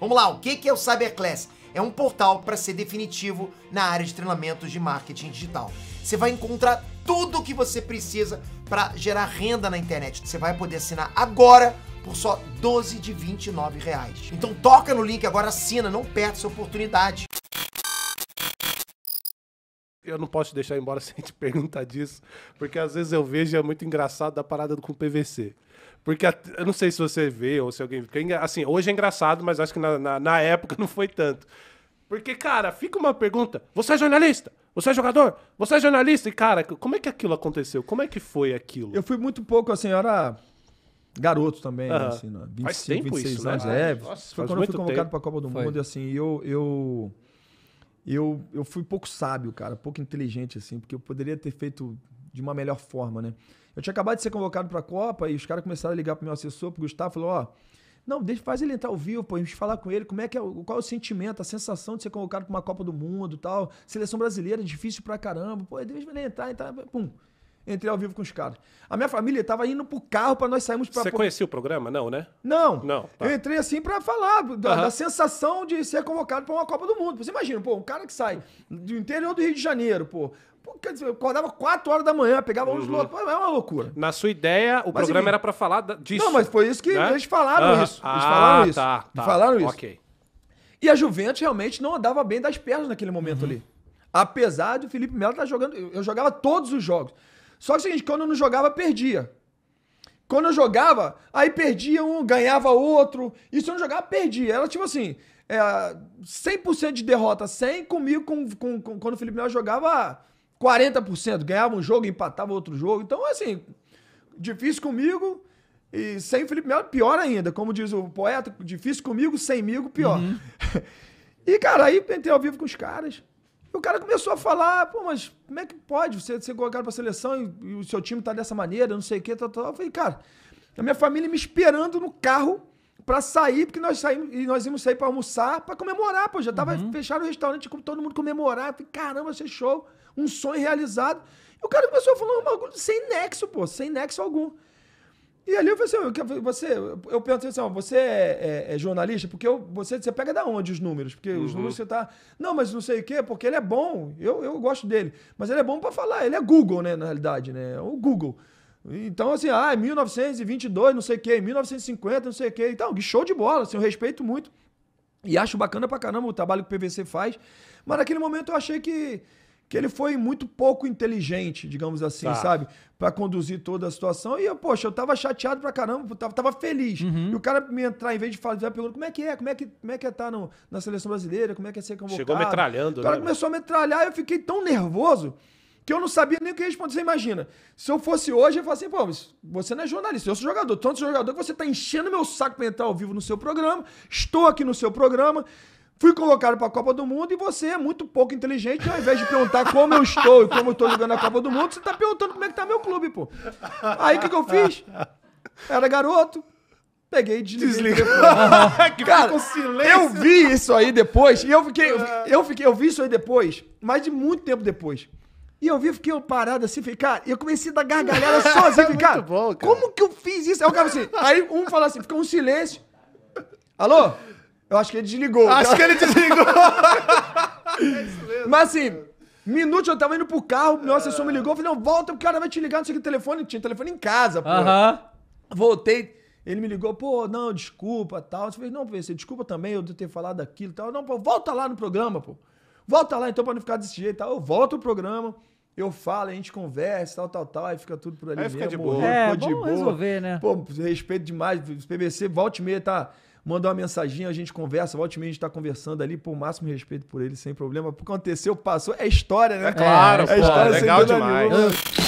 Vamos lá, o que é o Cyberclass? É um portal para ser definitivo na área de treinamentos de marketing digital. Você vai encontrar tudo o que você precisa para gerar renda na internet. Você vai poder assinar agora por só 12 de 29 reais. Então toca no link agora, assina, não perca essa oportunidade eu não posso te deixar embora sem te perguntar disso, porque às vezes eu vejo e é muito engraçado da parada com PVC. Porque eu não sei se você vê ou se alguém. É assim, hoje é engraçado, mas acho que na, na, na época não foi tanto. Porque, cara, fica uma pergunta: você é jornalista? Você é jogador? Você é jornalista? E, cara, como é que aquilo aconteceu? Como é que foi aquilo? Eu fui muito pouco, assim, eu era garoto também, uhum. -huh. assim, 25, né, faz tempo 26 isso, né? anos. Né? É, Nossa, foi quando eu fui convocado para a Copa do foi. Mundo, e assim, eu, eu eu, eu fui pouco sábio, cara, pouco inteligente, assim, porque eu poderia ter feito de uma melhor forma, né? Eu tinha acabado de ser convocado para a Copa e os caras começaram a ligar pro meu assessor, pro Gustavo, falou, ó, não, deixa, faz ele entrar ao vivo, pô, a gente falar com ele, como é que é, qual é o sentimento, a sensação de ser convocado para uma Copa do Mundo, tal, seleção brasileira, difícil pra caramba, pô, deixa ele entrar, entrar, pum entrei ao vivo com os caras. A minha família estava indo pro carro para nós sairmos para. Você conhecia o programa? Não, né? Não. Não. Tá. Eu entrei assim para falar da, da, sensação de ser convocado para uma Copa do Mundo. Você imagina, pô, um cara que sai do interior do Rio de Janeiro, pô. quer dizer, eu acordava 4 horas da manhã, pegava uhum. uns lotos. É uma loucura. Na sua ideia, o mas, programa enfim, era para falar disso. Não, mas foi isso que né? eles falaram uhum. isso. Eles ah, falaram ah, isso. Tá, tá. Falaram isso. Ok. E a Juventus realmente não andava bem das pernas naquele momento uhum. ali. Apesar do Felipe Melo estar tá jogando. Eu jogava todos os jogos. Só que é o seguinte, quando eu não jogava, perdia. Quando eu jogava, aí perdia um, ganhava outro. E se eu não jogava, perdia. Era tipo assim, é, 100% de derrota, 100 comigo, com, com, com, quando o Felipe Melo jogava 40%. Ganhava um jogo, empatava outro jogo. Então, assim, difícil comigo, e sem Felipe Melo, pior ainda. Como diz o poeta, difícil comigo, sem migo, pior. Uhum. e, cara, aí entrei ao vivo com os caras. E o cara começou a falar, pô, mas como é que pode você ser colocado pra seleção e, e o seu time tá dessa maneira, não sei o que, tal, tal. Eu falei, cara, a minha família me esperando no carro para sair, porque nós saímos e nós íamos sair para almoçar, para comemorar, pô. Já tava uhum. fechado o restaurante, com todo mundo comemorar. Eu falei, caramba, você é show, um sonho realizado. E o cara começou a falar um bagulho sem nexo, pô, sem nexo algum. E ali eu falei assim, você, eu perguntei assim, você é, é, é, jornalista? Porque eu, você, você pega da onde os números? Porque uhum. os números você tá. Não, mas não sei o quê, porque ele é bom. Eu, eu gosto dele. Mas ele é bom para falar, ele é Google, né, na realidade, né? É o Google. Então, assim, ah, 1922, é não sei o quê, 1950, não sei o quê. Então, show de bola, assim, eu respeito muito. E acho bacana pra caramba o trabalho que o PVC faz. Mas naquele momento eu achei que que ele foi muito pouco inteligente, digamos assim, tá. sabe? para conduzir toda a situação. E, eu, poxa, eu tava chateado pra caramba, tava, tava feliz. Uhum. E o cara me entrar, em vez de falar, a pergunta, como é que é? Como é que, como é, que é tá no, na seleção brasileira? Como é que é ser convocado? Chegou metralhando, O cara né, começou a metralhar eu fiquei tão nervoso que eu não sabia nem o que responder. Você imagina, se eu fosse hoje, eu falaria assim, pô, você não é jornalista, eu sou jogador. Tanto jogador que você tá enchendo meu saco pra entrar ao vivo no seu programa, estou aqui no seu programa... Fui colocado para a Copa do Mundo e você é muito pouco inteligente. Ao invés de perguntar como eu estou e como eu estou jogando a Copa do Mundo, você está perguntando como é que tá meu clube, pô. Aí o que, que eu fiz? Era garoto. Peguei e desliguei. Desliguei. Cara, eu vi isso aí depois. E eu fiquei, eu é. fiquei, eu vi isso aí depois, mas de muito tempo depois. E eu vi, fiquei parado assim, ficar e eu comecei a dar gargalhada sozinho, fiquei, cara, bom, cara, como que eu fiz isso? Aí o cara assim, aí um fala assim, ficou um silêncio. Alô? Eu acho que ele desligou. Acho então- que ele desligou. é isso mesmo. Mas assim, minuto eu tava indo pro carro, meu assessor me ligou, eu falei, não, volta, o cara vai te ligar, não sei o que, telefone, tinha telefone em casa, pô. Voltei, ele me ligou, pô, não, desculpa, tal. Eu falei, não, você desculpa também eu ter falado aquilo, tal. Não, pô, volta lá no programa, pô. Volta lá então pra não ficar desse jeito, tal. Eu volto pro programa eu falo, a gente conversa, tal, tal, tal, aí fica tudo por ali. Aí mesmo, fica de boa. É, de boa. resolver, né? Pô, respeito demais. PBC, volte e meia, tá? manda uma mensagem, a gente conversa, volta e meia a gente tá conversando ali, por máximo respeito por ele, sem problema. porque Aconteceu, passou, é história, né? É, claro, é, pô, história, legal demais.